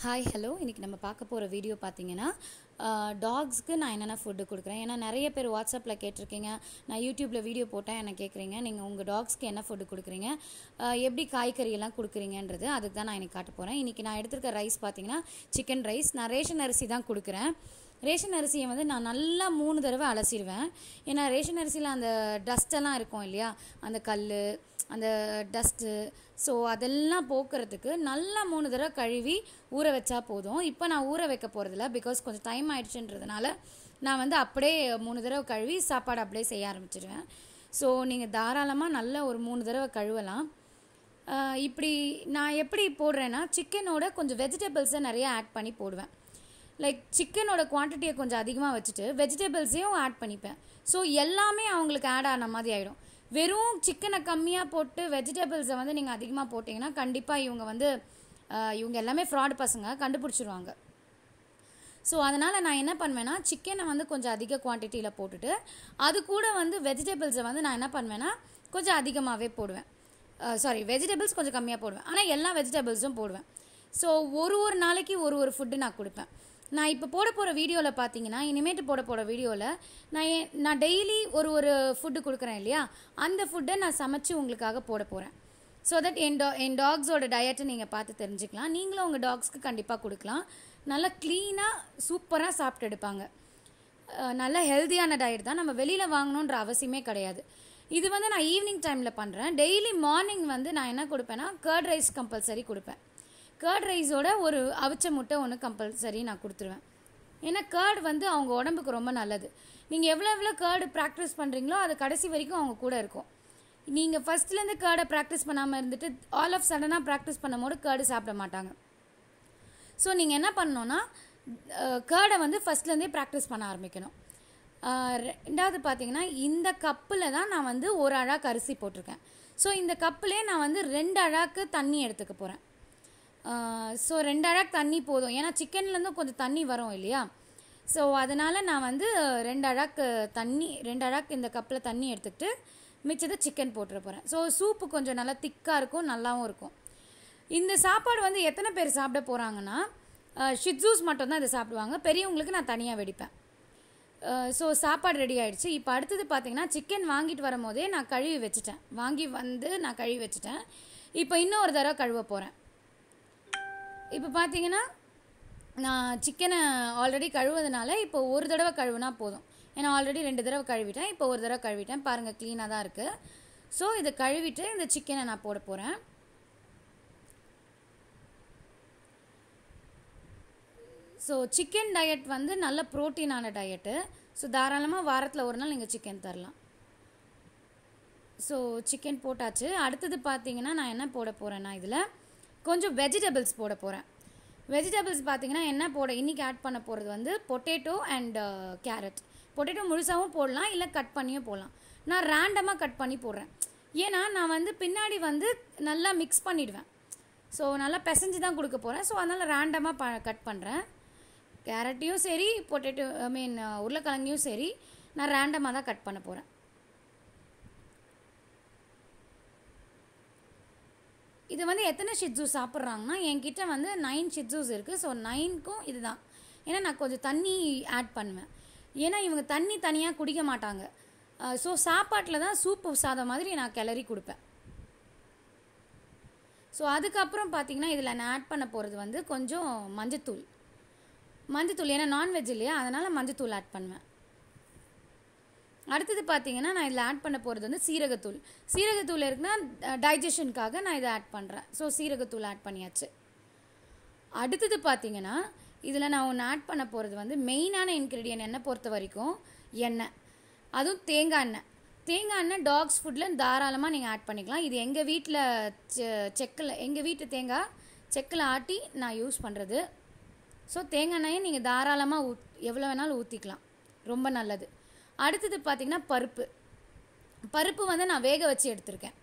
hi hello இன்றைக்கி நம்ம பார்க்க போகிற வீடியோ பார்த்தீங்கன்னா டாக்ஸ்க்கு நான் என்னென்ன ஃபுட்டு கொடுக்குறேன் ஏன்னா நிறைய பேர் வாட்ஸ்அப்பில் கேட்டிருக்கீங்க நான் யூடியூப்பில் வீடியோ போட்டால் என்ன கேட்குறீங்க நீங்கள் உங்கள் டாக்ஸ்க்கு என்ன ஃபுட்டு கொடுக்குறீங்க எப்படி காய்கறியெல்லாம் கொடுக்குறீங்கன்றது அதுக்கு தான் நான் இன்றைக்கி காட்ட போகிறேன் இன்றைக்கி நான் எடுத்துருக்க ரைஸ் பார்த்தீங்கன்னா சிக்கன் ரைஸ் நான் ரேஷன் அரிசி தான் கொடுக்குறேன் ரேஷன் அரிசியை வந்து நான் நல்லா மூணு தடவை அலசிடுவேன் ஏன்னா ரேஷன் அரிசியில் அந்த டஸ்ட்டெல்லாம் இருக்கும் இல்லையா அந்த கல் அந்த டஸ்ட்டு ஸோ அதெல்லாம் போக்குறதுக்கு நல்லா மூணு தடவை கழுவி ஊற வச்சா போதும் இப்போ நான் ஊற வைக்க போகிறதில்ல பிகாஸ் கொஞ்சம் டைம் ஆகிடுச்சுன்றதுனால நான் வந்து அப்படியே மூணு தடவை கழுவி சாப்பாடு அப்படியே செய்ய ஆரம்பிச்சிடுவேன் ஸோ நீங்கள் தாராளமாக நல்லா ஒரு மூணு தடவை கழுவலாம் இப்படி நான் எப்படி போடுறேன்னா சிக்கனோட கொஞ்சம் வெஜிடபிள்ஸை நிறையா ஆட் பண்ணி போடுவேன் லைக் சிக்கனோட குவான்டிட்டியை கொஞ்சம் அதிகமாக வச்சுட்டு வெஜிடபிள்ஸையும் ஆட் பண்ணிப்பேன் ஸோ எல்லாமே அவங்களுக்கு ஆட் ஆன மாதிரி ஆகிடும் வெறும் சிக்கனை கம்மியாக போட்டு வெஜிடபிள்ஸை வந்து நீங்கள் அதிகமாக போட்டிங்கன்னா கண்டிப்பாக இவங்க வந்து இவங்க எல்லாமே ஃப்ராட் பசங்க கண்டுபிடிச்சிருவாங்க ஸோ அதனால் நான் என்ன பண்ணுவேன்னா சிக்கனை வந்து கொஞ்சம் அதிக குவான்டிட்டியில் போட்டுட்டு அது கூட வந்து வெஜிடபிள்ஸை வந்து நான் என்ன பண்ணுவேன்னா கொஞ்சம் அதிகமாகவே போடுவேன் சாரி வெஜிடபிள்ஸ் கொஞ்சம் கம்மியாக போடுவேன் ஆனால் எல்லா வெஜிடபிள்ஸும் போடுவேன் ஸோ ஒரு ஒரு நாளைக்கு ஒரு ஒரு ஃபுட்டு நான் கொடுப்பேன் நான் இப்போ போட போகிற வீடியோவில் பார்த்தீங்கன்னா இனிமேட்டு போட போகிற வீடியோவில் நான் நான் டெய்லி ஒரு ஒரு ஃபுட்டு கொடுக்குறேன் இல்லையா அந்த ஃபுட்டை நான் சமைச்சு உங்களுக்காக போட போகிறேன் ஸோ தட் என் டா என் டாக்ஸோட டயட்டை நீங்கள் பார்த்து தெரிஞ்சுக்கலாம் நீங்களும் உங்கள் டாக்ஸ்க்கு கண்டிப்பாக கொடுக்கலாம் நல்லா க்ளீனாக சூப்பராக சாப்பிட்டு எடுப்பாங்க நல்ல ஹெல்த்தியான டயட் தான் நம்ம வெளியில் வாங்கணுன்ற அவசியமே கிடையாது இது வந்து நான் ஈவினிங் டைமில் பண்ணுறேன் டெய்லி மார்னிங் வந்து நான் என்ன கொடுப்பேன்னா கர்ட் ரைஸ் கம்பல்சரி கொடுப்பேன் கேர்ட் ரைஸோட ஒரு அவிச்ச முட்டை ஒன்று கம்பல்சரி நான் கொடுத்துருவேன் ஏன்னா கேர்டு வந்து அவங்க உடம்புக்கு ரொம்ப நல்லது நீங்கள் எவ்வளோ எவ்வளோ கேர்டு ப்ராக்டிஸ் பண்ணுறீங்களோ அது கடைசி வரைக்கும் அவங்க கூட இருக்கும் நீங்கள் ஃபஸ்ட்லேருந்து கேர்டை ப்ராக்டிஸ் பண்ணாமல் இருந்துட்டு ஆல் ஆஃப் சடனாக ப்ராக்டிஸ் பண்ணும்போது கேர்டு சாப்பிட மாட்டாங்க ஸோ நீங்கள் என்ன பண்ணணுன்னா கேர்டை வந்து ஃபஸ்ட்லேருந்தே ப்ராக்டிஸ் பண்ண ஆரம்பிக்கணும் ரெண்டாவது பார்த்தீங்கன்னா இந்த கப்பில் தான் நான் வந்து ஒரு அழாக்கு அரிசி போட்டிருக்கேன் ஸோ இந்த கப்புலே நான் வந்து ரெண்டு அழாக்கு தண்ணி எடுத்துக்க போகிறேன் ஸோ ரெண்டு அழகு தண்ணி போதும் ஏன்னா சிக்கன்லேருந்து கொஞ்சம் தண்ணி வரும் இல்லையா ஸோ அதனால் நான் வந்து ரெண்டு அழகு தண்ணி ரெண்டு அழகு இந்த கப்பில் தண்ணி எடுத்துக்கிட்டு மிச்சத்தை சிக்கன் போட்டுற போகிறேன் ஸோ சூப்பு கொஞ்சம் நல்லா திக்காக இருக்கும் நல்லாவும் இருக்கும் இந்த சாப்பாடு வந்து எத்தனை பேர் சாப்பிட போகிறாங்கன்னா ஷிட் ஜூஸ் மட்டும்தான் இதை சாப்பிடுவாங்க பெரியவங்களுக்கு நான் தனியாக வெடிப்பேன் ஸோ சாப்பாடு ரெடி ஆகிடுச்சு இப்போ அடுத்தது பார்த்திங்கன்னா சிக்கன் வாங்கிட்டு வரும்போதே நான் கழுவி வச்சுட்டேன் வாங்கி வந்து நான் கழுவி வச்சுட்டேன் இப்போ இன்னொரு தடவை கழுவ போகிறேன் இப்போ பார்த்தீங்கன்னா நான் சிக்கனை ஆல்ரெடி கழுவதனால இப்போ ஒரு தடவை கழுவுனா போதும் ஏன்னா ஆல்ரெடி ரெண்டு தடவை கழுவிட்டேன் இப்போ ஒரு தடவை கழுவிட்டேன் பாருங்கள் க்ளீனாக தான் இருக்குது ஸோ இதை கழுவிட்டு இந்த சிக்கனை நான் போட போகிறேன் ஸோ சிக்கன் டயட் வந்து நல்ல ப்ரோட்டீனான டயட்டு ஸோ தாராளமாக வாரத்தில் ஒரு நாள் நீங்கள் சிக்கன் தரலாம் ஸோ சிக்கன் போட்டாச்சு அடுத்தது பார்த்தீங்கன்னா நான் என்ன போட போகிறேன்னா இதில் கொஞ்சம் வெஜிடபிள்ஸ் போட போகிறேன் வெஜிடபிள்ஸ் பார்த்தீங்கன்னா என்ன போட இன்றைக்கி ஆட் பண்ண போகிறது வந்து பொட்டேட்டோ அண்ட் கேரட் பொட்டேட்டோ முழுசாகவும் போடலாம் இல்லை கட் பண்ணியும் போடலாம் நான் ரேண்டமாக கட் பண்ணி போடுறேன் ஏன்னா நான் வந்து பின்னாடி வந்து நல்லா மிக்ஸ் பண்ணிவிடுவேன் ஸோ நல்லா பிசைஞ்சு தான் கொடுக்க போகிறேன் ஸோ அதனால் ரேண்டமாக ப கட் பண்ணுறேன் கேரட்டையும் சரி பொட்டேட்டோ ஐ மீன் உருளைக்கிழங்கையும் சரி நான் ரேண்டமாக தான் கட் பண்ண போகிறேன் இது வந்து எத்தனை ஷிட்ஸூ சாப்பிட்றாங்கன்னா என்கிட்ட வந்து நைன் ஷிட்ஸூஸ் இருக்குது ஸோ நைனுக்கும் இது தான் ஏன்னா நான் கொஞ்சம் தண்ணி ஆட் பண்ணுவேன் ஏன்னா இவங்க தண்ணி தனியாக குடிக்க மாட்டாங்க ஸோ சாப்பாட்டில் தான் சூப்பு சாதம் மாதிரி நான் கிளறி கொடுப்பேன் ஸோ அதுக்கப்புறம் பார்த்தீங்கன்னா இதில் நான் ஆட் பண்ண போகிறது வந்து கொஞ்சம் மஞ்சத்தூள் மஞ்சத்தூள் ஏன்னா நான்வெஜ் இல்லையா அதனால் மஞ்சத்தூள் ஆட் பண்ணுவேன் அடுத்தது பார்த்தீங்கன்னா நான் இதில் ஆட் பண்ண போகிறது வந்து சீரகத்தூள் சீரகத்தூள் இருக்குன்னா டைஜஷனுக்காக நான் இதை ஆட் பண்ணுறேன் ஸோ சீரகத்தூள் ஆட் பண்ணியாச்சு அடுத்தது பார்த்தீங்கன்னா இதில் நான் ஒன்று ஆட் பண்ண போகிறது வந்து மெயினான இன்க்ரீடியன்ட் என்ன பொறுத்த வரைக்கும் எண்ணெய் அதுவும் தேங்காய் எண்ணெய் தேங்காய் எண்ணெய் டாக்ஸ் ஃபுட்டில் தாராளமாக நீங்கள் ஆட் பண்ணிக்கலாம் இது எங்கள் வீட்டில் செக்கில் எங்கள் வீட்டு தேங்காய் செக்கில் ஆட்டி நான் யூஸ் பண்ணுறது ஸோ தேங்காய் எண்ணெயை நீங்கள் தாராளமாக ஊ எவ்வளோ வேணாலும் ஊற்றிக்கலாம் ரொம்ப நல்லது அடுத்தது பார்த்திங்கன்னா பருப்பு பருப்பு வந்து நான் வேக வச்சு எடுத்திருக்கேன்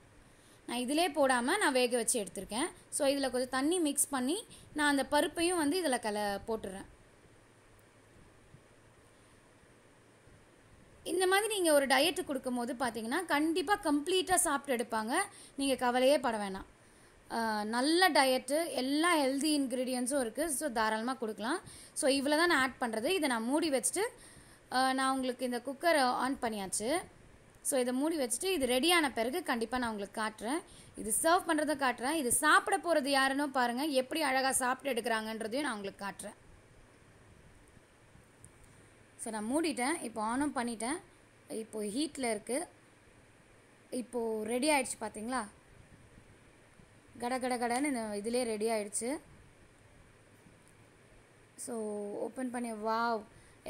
நான் இதிலே போடாமல் நான் வேக வச்சு எடுத்திருக்கேன் ஸோ இதில் கொஞ்சம் தண்ணி மிக்ஸ் பண்ணி நான் அந்த பருப்பையும் வந்து இதில் கல போட்டுறேன் இந்த மாதிரி நீங்கள் ஒரு டயட்டு கொடுக்கும்போது பார்த்தீங்கன்னா கண்டிப்பாக கம்ப்ளீட்டாக சாப்பிட்டு எடுப்பாங்க நீங்கள் கவலையே பட வேணாம் நல்ல டயட்டு எல்லா ஹெல்தி இன்க்ரீடியன்ஸும் இருக்குது ஸோ தாராளமாக கொடுக்கலாம் ஸோ இவ்வளோ தான் நான் ஆட் பண்ணுறது இதை நான் மூடி வச்சுட்டு நான் உங்களுக்கு இந்த குக்கரை ஆன் பண்ணியாச்சு ஸோ இதை மூடி வச்சுட்டு இது ரெடியான பிறகு கண்டிப்பாக நான் உங்களுக்கு காட்டுறேன் இது சர்வ் பண்ணுறதை காட்டுறேன் இது சாப்பிட போகிறது யாருன்னு பாருங்கள் எப்படி அழகாக சாப்பிட்டு எடுக்கிறாங்கன்றதையும் நான் உங்களுக்கு காட்டுறேன் ஸோ நான் மூடிட்டேன் இப்போ ஆனும் பண்ணிட்டேன் இப்போது ஹீட்டில் இருக்குது இப்போது ரெடி ஆகிடுச்சு பார்த்தீங்களா கட கட கடன்னு இந்த இதிலே ரெடி ஆகிடுச்சு ஸோ ஓப்பன் பண்ணி வாவ்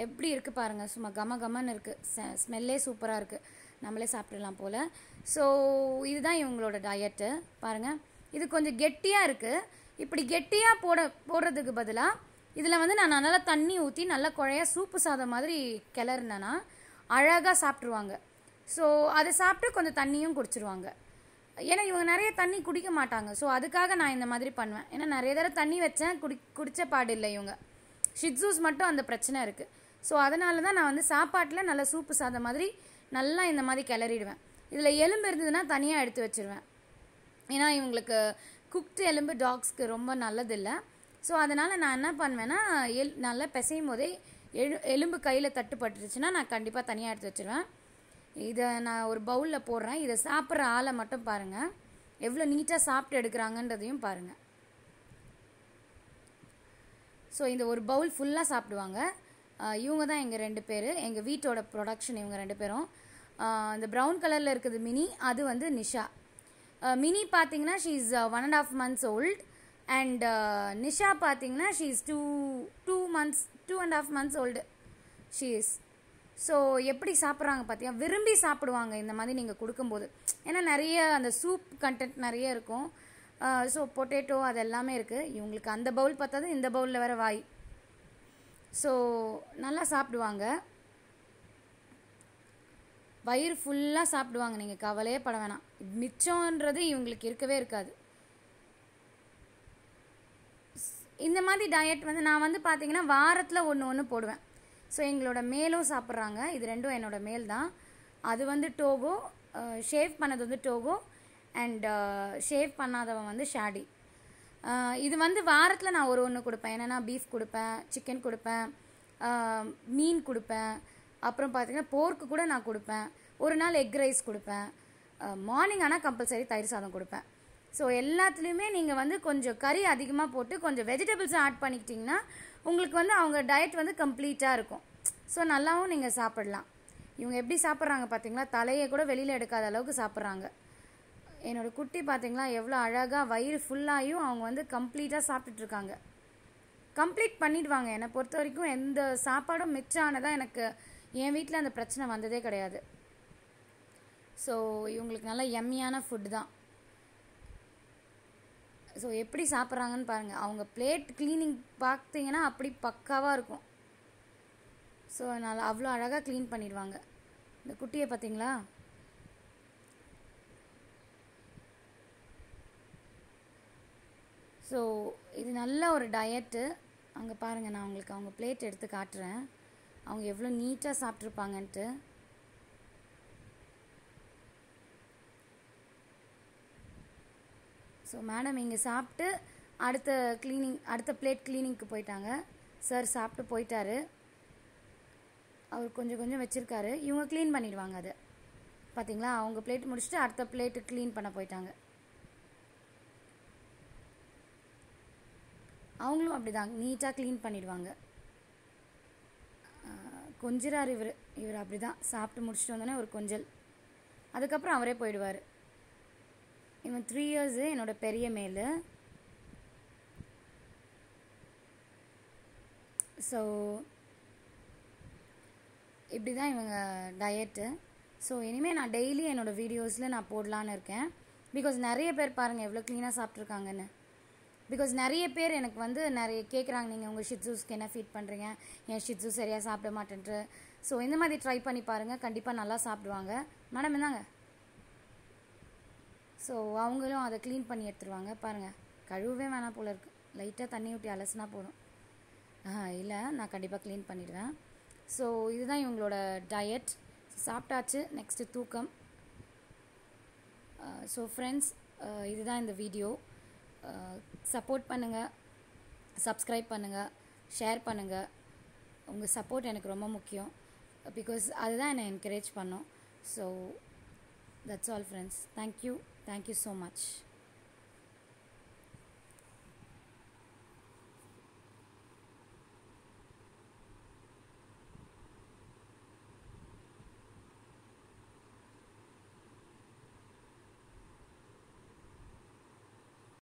எப்படி இருக்குது பாருங்கள் சும்மா கம கமன்னு இருக்குது ஸ்மெல்லே சூப்பராக இருக்குது நம்மளே சாப்பிடலாம் போல் ஸோ இதுதான் இவங்களோட டயட்டு பாருங்கள் இது கொஞ்சம் கெட்டியாக இருக்குது இப்படி கெட்டியாக போட போடுறதுக்கு பதிலாக இதில் வந்து நான் நல்லா தண்ணி ஊற்றி நல்லா குழைய சூப்பு சாதம் மாதிரி கிளறினேன்னா அழகாக சாப்பிட்ருவாங்க ஸோ அதை சாப்பிட்டு கொஞ்சம் தண்ணியும் குடிச்சிருவாங்க ஏன்னா இவங்க நிறைய தண்ணி குடிக்க மாட்டாங்க ஸோ அதுக்காக நான் இந்த மாதிரி பண்ணுவேன் ஏன்னா நிறைய தடவை தண்ணி வச்சேன் குடி குடித்த பாடு இல்லை இவங்க ஷிட்ஸூஸ் மட்டும் அந்த பிரச்சனை இருக்குது ஸோ அதனால தான் நான் வந்து சாப்பாட்டில் நல்லா சூப்பு சாதம் மாதிரி நல்லா இந்த மாதிரி கிளறிடுவேன் இதில் எலும்பு இருந்ததுன்னா தனியாக எடுத்து வச்சுருவேன் ஏன்னா இவங்களுக்கு குக்டு எலும்பு டாக்ஸ்க்கு ரொம்ப நல்லதில்லை ஸோ அதனால் நான் என்ன பண்ணுவேன்னா எல் நல்லா பிசையும் போதே எழு எலும்பு கையில் தட்டுப்பட்டுருச்சுன்னா நான் கண்டிப்பாக தனியாக எடுத்து வச்சுருவேன் இதை நான் ஒரு பவுலில் போடுறேன் இதை சாப்பிட்ற ஆளை மட்டும் பாருங்கள் எவ்வளோ நீட்டாக சாப்பிட்டு எடுக்கிறாங்கன்றதையும் பாருங்கள் ஸோ இந்த ஒரு பவுல் ஃபுல்லாக சாப்பிடுவாங்க இவங்க தான் எங்கள் ரெண்டு பேர் எங்கள் வீட்டோட ப்ரொடக்ஷன் இவங்க ரெண்டு பேரும் இந்த ப்ரௌன் கலரில் இருக்குது மினி அது வந்து நிஷா மினி பார்த்தீங்கன்னா she is one and half months old and Nisha பார்த்தீங்கன்னா she is two two months two and half months old she is so எப்படி சாப்பிட்றாங்க பார்த்தீங்கன்னா விரும்பி சாப்பிடுவாங்க இந்த மாதிரி நீங்கள் கொடுக்கும்போது ஏன்னா நிறைய அந்த சூப் கண்டென்ட் நிறைய இருக்கும் ஸோ பொட்டேட்டோ அது எல்லாமே இருக்குது இவங்களுக்கு அந்த பவுல் பார்த்தா இந்த பவுலில் வேறு வாய் ஸோ நல்லா சாப்பிடுவாங்க வயிறு ஃபுல்லாக சாப்பிடுவாங்க நீங்கள் கவலையே பட வேணாம் மிச்சம்ன்றது இவங்களுக்கு இருக்கவே இருக்காது இந்த மாதிரி டயட் வந்து நான் வந்து பார்த்தீங்கன்னா வாரத்தில் ஒன்று ஒன்று போடுவேன் ஸோ எங்களோட மேலும் சாப்பிட்றாங்க இது ரெண்டும் என்னோட மேல் தான் அது வந்து டோகோ ஷேவ் பண்ணது வந்து டோகோ அண்ட் ஷேவ் பண்ணாதவன் வந்து ஷாடி இது வந்து வாரத்தில் நான் ஒரு ஒன்று கொடுப்பேன் என்னென்னா பீஃப் கொடுப்பேன் சிக்கன் கொடுப்பேன் மீன் கொடுப்பேன் அப்புறம் பார்த்திங்கன்னா போர்க்கு கூட நான் கொடுப்பேன் ஒரு நாள் எக் ரைஸ் கொடுப்பேன் மார்னிங் ஆனால் கம்பல்சரி தயிர் சாதம் கொடுப்பேன் ஸோ எல்லாத்துலேயுமே நீங்கள் வந்து கொஞ்சம் கறி அதிகமாக போட்டு கொஞ்சம் வெஜிடபிள்ஸும் ஆட் பண்ணிக்கிட்டிங்கன்னா உங்களுக்கு வந்து அவங்க டயட் வந்து கம்ப்ளீட்டாக இருக்கும் ஸோ நல்லாவும் நீங்கள் சாப்பிடலாம் இவங்க எப்படி சாப்பிட்றாங்க பார்த்தீங்களா தலையை கூட வெளியில் எடுக்காத அளவுக்கு சாப்பிட்றாங்க என்னோடய குட்டி பார்த்தீங்களா எவ்வளோ அழகாக வயிறு ஃபுல்லாகியும் அவங்க வந்து கம்ப்ளீட்டாக சாப்பிட்டுட்ருக்காங்க கம்ப்ளீட் பண்ணிடுவாங்க என்னை பொறுத்த வரைக்கும் எந்த சாப்பாடும் மிச்சம் ஆனதாக எனக்கு என் வீட்டில் அந்த பிரச்சனை வந்ததே கிடையாது ஸோ இவங்களுக்கு நல்லா எம்மியான ஃபுட் தான் ஸோ எப்படி சாப்பிட்றாங்கன்னு பாருங்கள் அவங்க பிளேட் க்ளீனிங் பார்த்தீங்கன்னா அப்படி பக்காவாக இருக்கும் ஸோ அதனால் அவ்வளோ அழகாக க்ளீன் பண்ணிடுவாங்க இந்த குட்டியை பார்த்தீங்களா ஸோ இது நல்ல ஒரு டயட்டு அங்கே பாருங்கள் நான் உங்களுக்கு அவங்க பிளேட் எடுத்து காட்டுறேன் அவங்க எவ்வளோ நீட்டாக சாப்பிட்ருப்பாங்கன்ட்டு ஸோ மேடம் இங்கே சாப்பிட்டு அடுத்த க்ளீனிங் அடுத்த பிளேட் க்ளீனிங்க்கு போயிட்டாங்க சார் சாப்பிட்டு போயிட்டாரு அவர் கொஞ்சம் கொஞ்சம் வச்சுருக்காரு இவங்க க்ளீன் பண்ணிடுவாங்க அது பார்த்தீங்களா அவங்க பிளேட் முடிச்சுட்டு அடுத்த பிளேட்டு க்ளீன் பண்ண போயிட்டாங்க அவங்களும் அப்படி தான் நீட்டாக க்ளீன் பண்ணிடுவாங்க கொஞ்சிறார் இவர் இவர் அப்படி தான் சாப்பிட்டு முடிச்சுட்டு வந்தோன்னே ஒரு கொஞ்சல் அதுக்கப்புறம் அவரே போயிடுவார் இவன் த்ரீ இயர்ஸு என்னோடய பெரிய மேல் ஸோ இப்படி தான் இவங்க டயட்டு ஸோ இனிமேல் நான் டெய்லி என்னோடய வீடியோஸில் நான் போடலான்னு இருக்கேன் பிகாஸ் நிறைய பேர் பாருங்கள் எவ்வளோ க்ளீனாக சாப்பிட்ருக்காங்கன்னு பிகாஸ் நிறைய பேர் எனக்கு வந்து நிறைய கேட்குறாங்க நீங்கள் உங்கள் ஷிட்ஸூஸ்க்கு என்ன ஃபீட் பண்ணுறீங்க என் ஷிட்ஸூ சரியாக சாப்பிட மாட்டேன்ட்டு ஸோ இந்த மாதிரி ட்ரை பண்ணி பாருங்கள் கண்டிப்பாக நல்லா சாப்பிடுவாங்க மேடம் என்னங்க ஸோ அவங்களும் அதை க்ளீன் பண்ணி எடுத்துருவாங்க பாருங்கள் கழுவே வேணாம் போல் இருக்குது லைட்டாக தண்ணி ஊட்டி அலசினா போதும் இல்லை நான் கண்டிப்பாக க்ளீன் பண்ணிடுவேன் ஸோ இதுதான் இவங்களோட டயட் சாப்பிட்டாச்சு நெக்ஸ்ட்டு தூக்கம் ஸோ ஃப்ரெண்ட்ஸ் இதுதான் இந்த வீடியோ சப்போர்ட் பண்ணுங்கள் சப்ஸ்கிரைப் பண்ணுங்கள் ஷேர் பண்ணுங்கள் உங்கள் சப்போர்ட் எனக்கு ரொம்ப முக்கியம் பிகாஸ் அதுதான் என்னை என்கரேஜ் பண்ணும் so that's all friends thank you thank you so much